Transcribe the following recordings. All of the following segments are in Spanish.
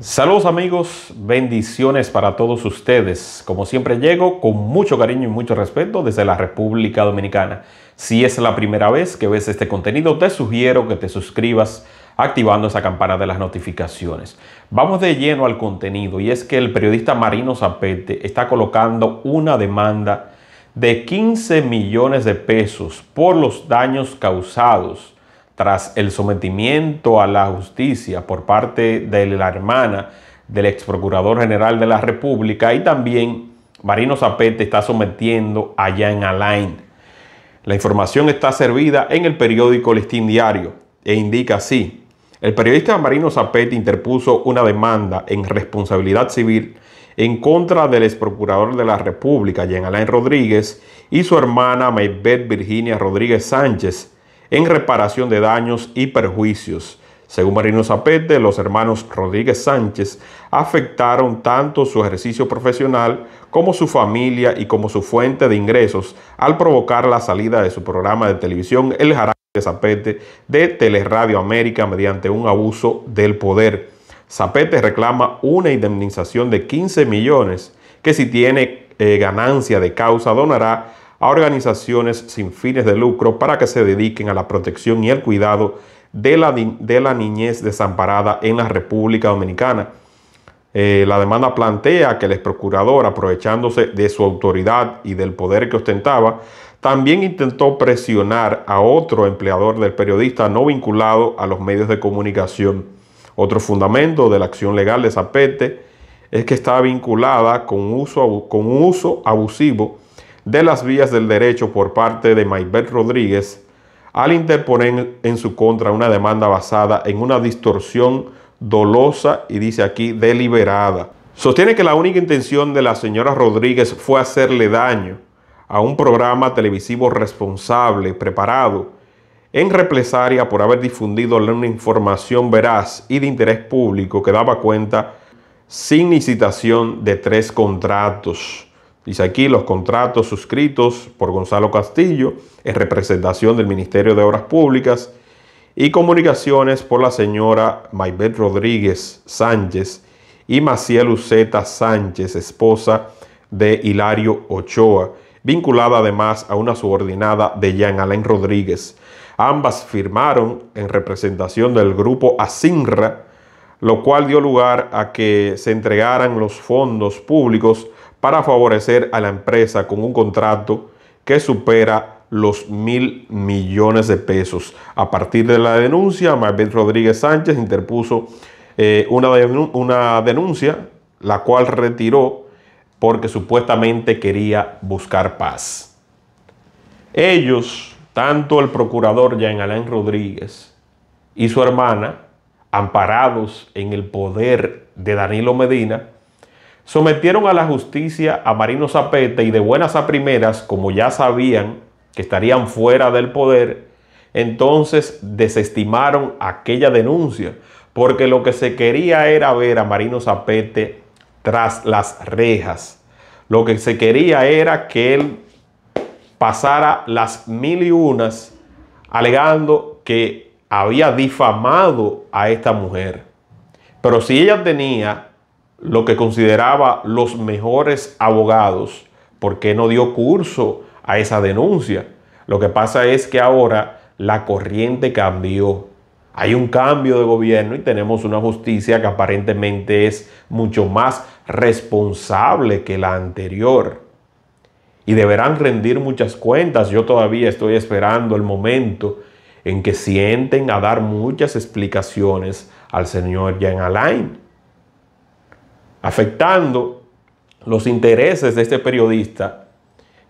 Saludos amigos, bendiciones para todos ustedes. Como siempre llego con mucho cariño y mucho respeto desde la República Dominicana. Si es la primera vez que ves este contenido, te sugiero que te suscribas activando esa campana de las notificaciones. Vamos de lleno al contenido y es que el periodista Marino Zapete está colocando una demanda de 15 millones de pesos por los daños causados tras el sometimiento a la justicia por parte de la hermana del ex procurador general de la República y también Marino Zapete está sometiendo a en Alain. La información está servida en el periódico Listín Diario e indica así. El periodista Marino Zapete interpuso una demanda en responsabilidad civil en contra del ex procurador de la República, Jean Alain Rodríguez, y su hermana Maybeth Virginia Rodríguez Sánchez, en reparación de daños y perjuicios. Según Marino Zapete, los hermanos Rodríguez Sánchez afectaron tanto su ejercicio profesional como su familia y como su fuente de ingresos al provocar la salida de su programa de televisión El Jarabe Zapete de Teleradio América mediante un abuso del poder. Zapete reclama una indemnización de 15 millones que si tiene eh, ganancia de causa donará a organizaciones sin fines de lucro para que se dediquen a la protección y el cuidado de la, de la niñez desamparada en la República Dominicana. Eh, la demanda plantea que el ex procurador, aprovechándose de su autoridad y del poder que ostentaba, también intentó presionar a otro empleador del periodista no vinculado a los medios de comunicación. Otro fundamento de la acción legal de Zapete es que estaba vinculada con, uso, con un uso abusivo de las vías del derecho por parte de Maybel Rodríguez al interponer en su contra una demanda basada en una distorsión dolosa y dice aquí deliberada. Sostiene que la única intención de la señora Rodríguez fue hacerle daño a un programa televisivo responsable, preparado, en represalia por haber difundido una información veraz y de interés público que daba cuenta sin licitación de tres contratos. Dice aquí los contratos suscritos por Gonzalo Castillo en representación del Ministerio de Obras Públicas y Comunicaciones por la señora Maybet Rodríguez Sánchez y Maciel Uceta Sánchez, esposa de Hilario Ochoa, vinculada además a una subordinada de Jean Alain Rodríguez. Ambas firmaron en representación del grupo ASINRA, lo cual dio lugar a que se entregaran los fondos públicos para favorecer a la empresa con un contrato que supera los mil millones de pesos. A partir de la denuncia, Marvin Rodríguez Sánchez interpuso eh, una, una denuncia, la cual retiró porque supuestamente quería buscar paz. Ellos, tanto el procurador Jean Alain Rodríguez y su hermana, amparados en el poder de Danilo Medina, Sometieron a la justicia a Marino Zapete y de buenas a primeras, como ya sabían que estarían fuera del poder, entonces desestimaron aquella denuncia, porque lo que se quería era ver a Marino Zapete tras las rejas. Lo que se quería era que él pasara las mil y unas alegando que había difamado a esta mujer. Pero si ella tenía lo que consideraba los mejores abogados, ¿por qué no dio curso a esa denuncia. Lo que pasa es que ahora la corriente cambió. Hay un cambio de gobierno y tenemos una justicia que aparentemente es mucho más responsable que la anterior. Y deberán rendir muchas cuentas. Yo todavía estoy esperando el momento en que sienten a dar muchas explicaciones al señor Jean Alain afectando los intereses de este periodista,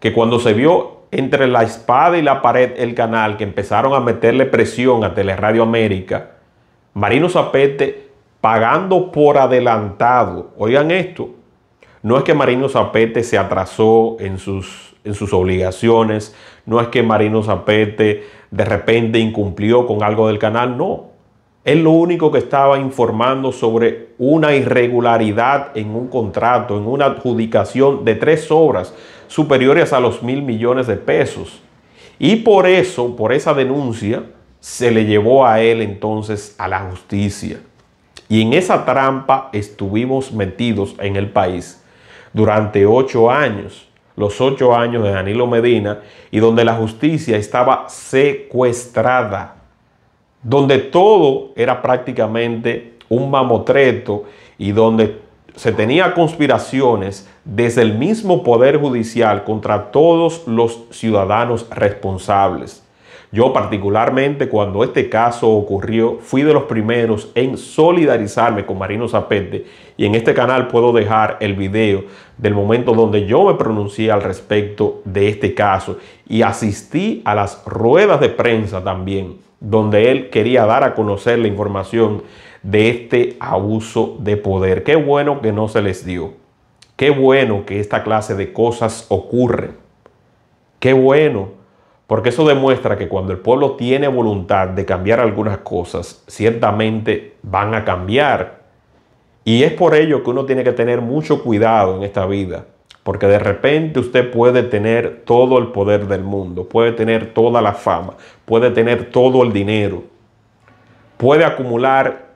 que cuando se vio entre la espada y la pared el canal, que empezaron a meterle presión a Teleradio América, Marino Zapete pagando por adelantado, oigan esto, no es que Marino Zapete se atrasó en sus, en sus obligaciones, no es que Marino Zapete de repente incumplió con algo del canal, no, él lo único que estaba informando sobre una irregularidad en un contrato, en una adjudicación de tres obras superiores a los mil millones de pesos. Y por eso, por esa denuncia, se le llevó a él entonces a la justicia. Y en esa trampa estuvimos metidos en el país durante ocho años, los ocho años de Danilo Medina, y donde la justicia estaba secuestrada donde todo era prácticamente un mamotreto y donde se tenía conspiraciones desde el mismo Poder Judicial contra todos los ciudadanos responsables. Yo particularmente cuando este caso ocurrió fui de los primeros en solidarizarme con Marino Zapete y en este canal puedo dejar el video del momento donde yo me pronuncié al respecto de este caso y asistí a las ruedas de prensa también donde él quería dar a conocer la información de este abuso de poder. Qué bueno que no se les dio. Qué bueno que esta clase de cosas ocurren. Qué bueno, porque eso demuestra que cuando el pueblo tiene voluntad de cambiar algunas cosas, ciertamente van a cambiar. Y es por ello que uno tiene que tener mucho cuidado en esta vida porque de repente usted puede tener todo el poder del mundo, puede tener toda la fama, puede tener todo el dinero, puede acumular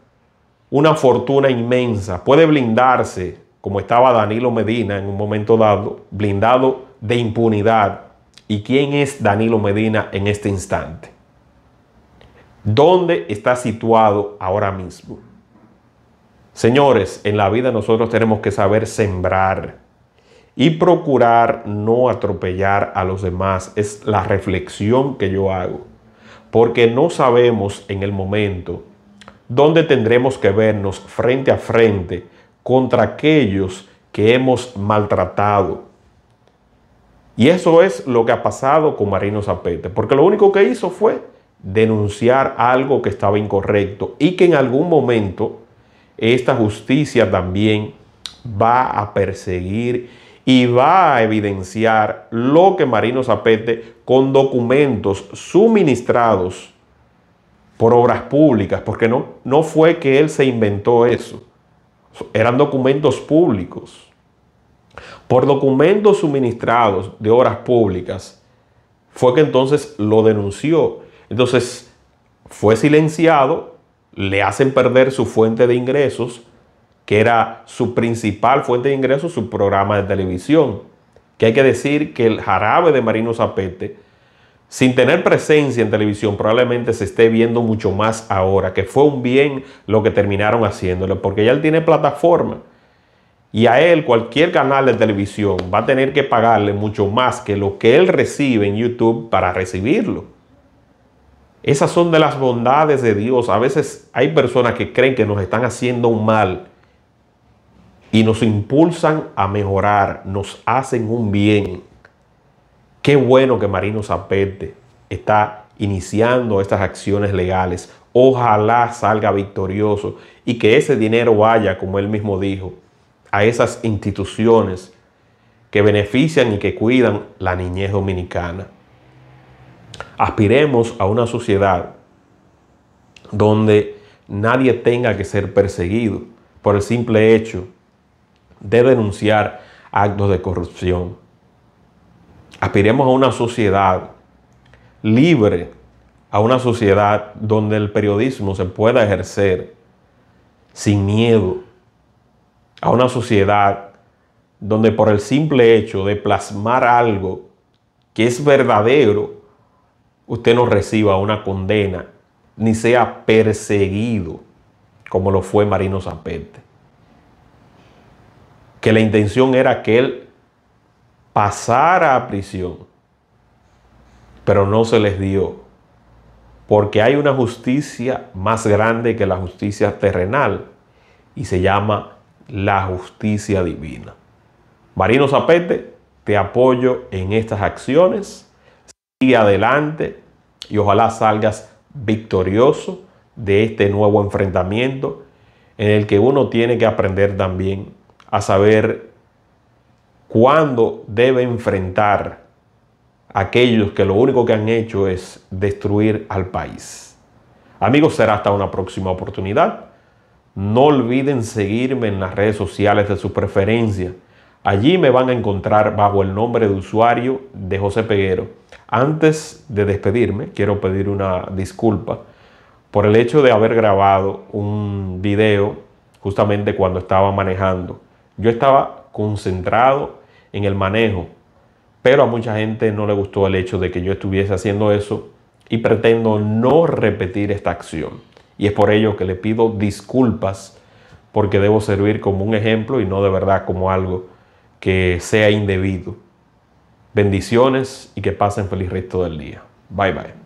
una fortuna inmensa, puede blindarse, como estaba Danilo Medina en un momento dado, blindado de impunidad. ¿Y quién es Danilo Medina en este instante? ¿Dónde está situado ahora mismo? Señores, en la vida nosotros tenemos que saber sembrar y procurar no atropellar a los demás es la reflexión que yo hago, porque no sabemos en el momento dónde tendremos que vernos frente a frente contra aquellos que hemos maltratado. Y eso es lo que ha pasado con Marino Zapete, porque lo único que hizo fue denunciar algo que estaba incorrecto y que en algún momento esta justicia también va a perseguir y va a evidenciar lo que Marino Zapete con documentos suministrados por obras públicas, porque no, no fue que él se inventó eso, eran documentos públicos. Por documentos suministrados de obras públicas, fue que entonces lo denunció. Entonces, fue silenciado, le hacen perder su fuente de ingresos, que era su principal fuente de ingresos, su programa de televisión. Que hay que decir que el jarabe de Marino Zapete, sin tener presencia en televisión, probablemente se esté viendo mucho más ahora, que fue un bien lo que terminaron haciéndole, porque ya él tiene plataforma. Y a él cualquier canal de televisión va a tener que pagarle mucho más que lo que él recibe en YouTube para recibirlo. Esas son de las bondades de Dios. A veces hay personas que creen que nos están haciendo un mal y nos impulsan a mejorar, nos hacen un bien. Qué bueno que Marino Zapete está iniciando estas acciones legales. Ojalá salga victorioso y que ese dinero vaya, como él mismo dijo, a esas instituciones que benefician y que cuidan la niñez dominicana. Aspiremos a una sociedad donde nadie tenga que ser perseguido por el simple hecho de denunciar actos de corrupción. Aspiremos a una sociedad libre, a una sociedad donde el periodismo se pueda ejercer sin miedo, a una sociedad donde por el simple hecho de plasmar algo que es verdadero, usted no reciba una condena ni sea perseguido como lo fue Marino Zapete que la intención era que él pasara a prisión, pero no se les dio, porque hay una justicia más grande que la justicia terrenal y se llama la justicia divina. Marino Zapete, te apoyo en estas acciones, sigue adelante y ojalá salgas victorioso de este nuevo enfrentamiento en el que uno tiene que aprender también a saber cuándo debe enfrentar a aquellos que lo único que han hecho es destruir al país. Amigos, será hasta una próxima oportunidad. No olviden seguirme en las redes sociales de su preferencia. Allí me van a encontrar bajo el nombre de usuario de José Peguero. Antes de despedirme, quiero pedir una disculpa por el hecho de haber grabado un video justamente cuando estaba manejando. Yo estaba concentrado en el manejo, pero a mucha gente no le gustó el hecho de que yo estuviese haciendo eso y pretendo no repetir esta acción. Y es por ello que le pido disculpas porque debo servir como un ejemplo y no de verdad como algo que sea indebido. Bendiciones y que pasen feliz resto del día. Bye bye.